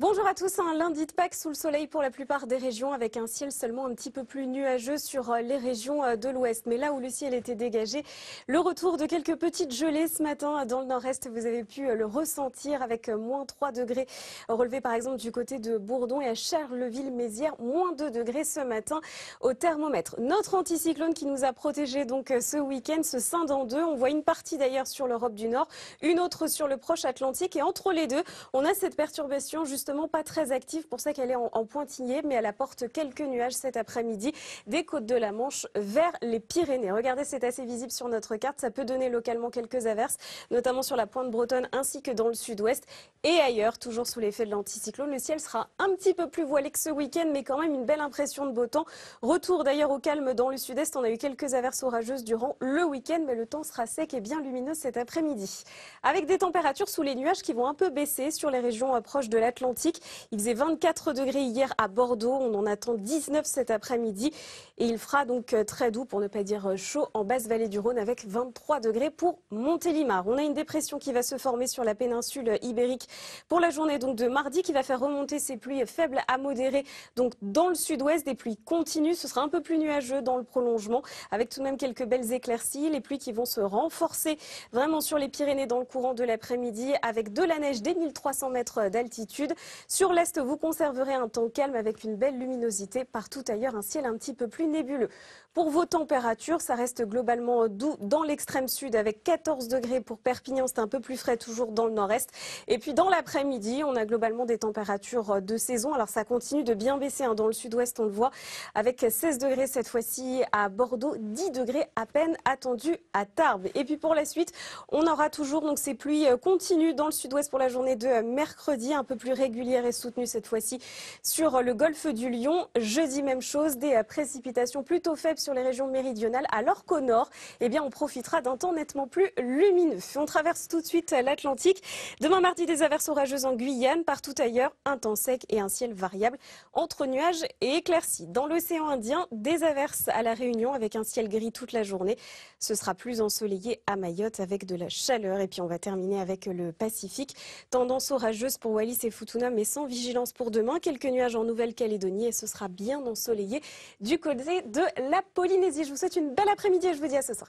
Bonjour à tous, un lundi de Pâques sous le soleil pour la plupart des régions avec un ciel seulement un petit peu plus nuageux sur euh, les régions euh, de l'ouest. Mais là où le ciel était dégagé, le retour de quelques petites gelées ce matin euh, dans le nord-est, vous avez pu le ressentir avec moins 3 degrés relevés par exemple du côté de Bourdon et à Charleville-Mézières, moins 2 degrés ce matin au thermomètre. Notre anticyclone qui nous a protégés donc ce week-end se scinde en deux. On voit une partie d'ailleurs sur l'Europe du Nord, une autre sur le proche Atlantique et entre les deux, on a cette perturbation pas très active, pour ça qu'elle est en, en, pointillé, mais elle apporte quelques nuages cet après-midi des côtes de la Manche vers les Pyrénées. Regardez, c'est assez visible sur notre carte, ça peut donner localement quelques averses, notamment sur la pointe bretonne ainsi que dans le sud-ouest et ailleurs, toujours sous l'effet de l'anticyclone. Le ciel sera un petit peu plus voilé que ce week-end, mais quand même une belle impression de beau temps. Retour d'ailleurs au calme dans le sud-est, on a eu quelques averses orageuses durant le week-end, mais le temps sera sec et bien lumineux cet après-midi. Avec des températures sous les nuages qui vont un peu baisser sur les régions euh, proches de l'Atlantique. Il faisait 24 degrés hier à Bordeaux. On en attend 19 cet après-midi. Et il fera donc euh, très doux, pour ne pas dire euh, chaud, en basse vallée du Rhône avec 23 degrés pour Montélimar. On a une dépression qui va se former sur la péninsule ibérique pour la journée donc de mardi qui va faire remonter ces pluies faibles à modérées. Donc dans le sud-ouest, des pluies continues. Ce sera un peu plus nuageux dans le prolongement avec tout de même quelques belles éclaircies. Les pluies qui vont se renforcer vraiment sur les Pyrénées dans le courant de l'après-midi avec de la neige dès 1300 mètres d'altitude. Sur l'Est, vous conserverez un temps calme avec une belle luminosité. Partout ailleurs, un ciel un petit peu plus nébuleux. Pour vos températures, ça reste globalement doux dans l'extrême sud avec 14 degrés pour Perpignan. C'est un peu plus frais toujours dans le nord-est. Et puis dans l'après-midi, on a globalement des températures de saison. Alors ça continue de bien baisser hein. dans le sud-ouest, on le voit, avec 16 degrés cette fois-ci à Bordeaux, 10 degrés à peine attendus à Tarbes. Et puis pour la suite, on aura toujours donc ces pluies continues dans le sud-ouest pour la journée de mercredi, un peu plus régulière régulière et soutenue cette fois-ci sur le golfe du Lion. Jeudi, même chose, des euh, précipitations plutôt faibles sur les régions méridionales, alors qu'au nord, eh bien, on profitera d'un temps nettement plus lumineux. On traverse tout de suite l'Atlantique. Demain mardi, des averses orageuses en Guyane, partout ailleurs, un temps sec et un ciel variable entre nuages et éclaircies. Dans l'océan Indien, des averses à la Réunion avec un ciel gris toute la journée. Ce sera plus ensoleillé à Mayotte avec de la chaleur. Et puis on va terminer avec le Pacifique. Tendance orageuse pour Wallis et Futuna mais sans vigilance pour demain. Quelques nuages en Nouvelle-Calédonie et ce sera bien ensoleillé du côté de la Polynésie. Je vous souhaite une belle après-midi et je vous dis à ce soir.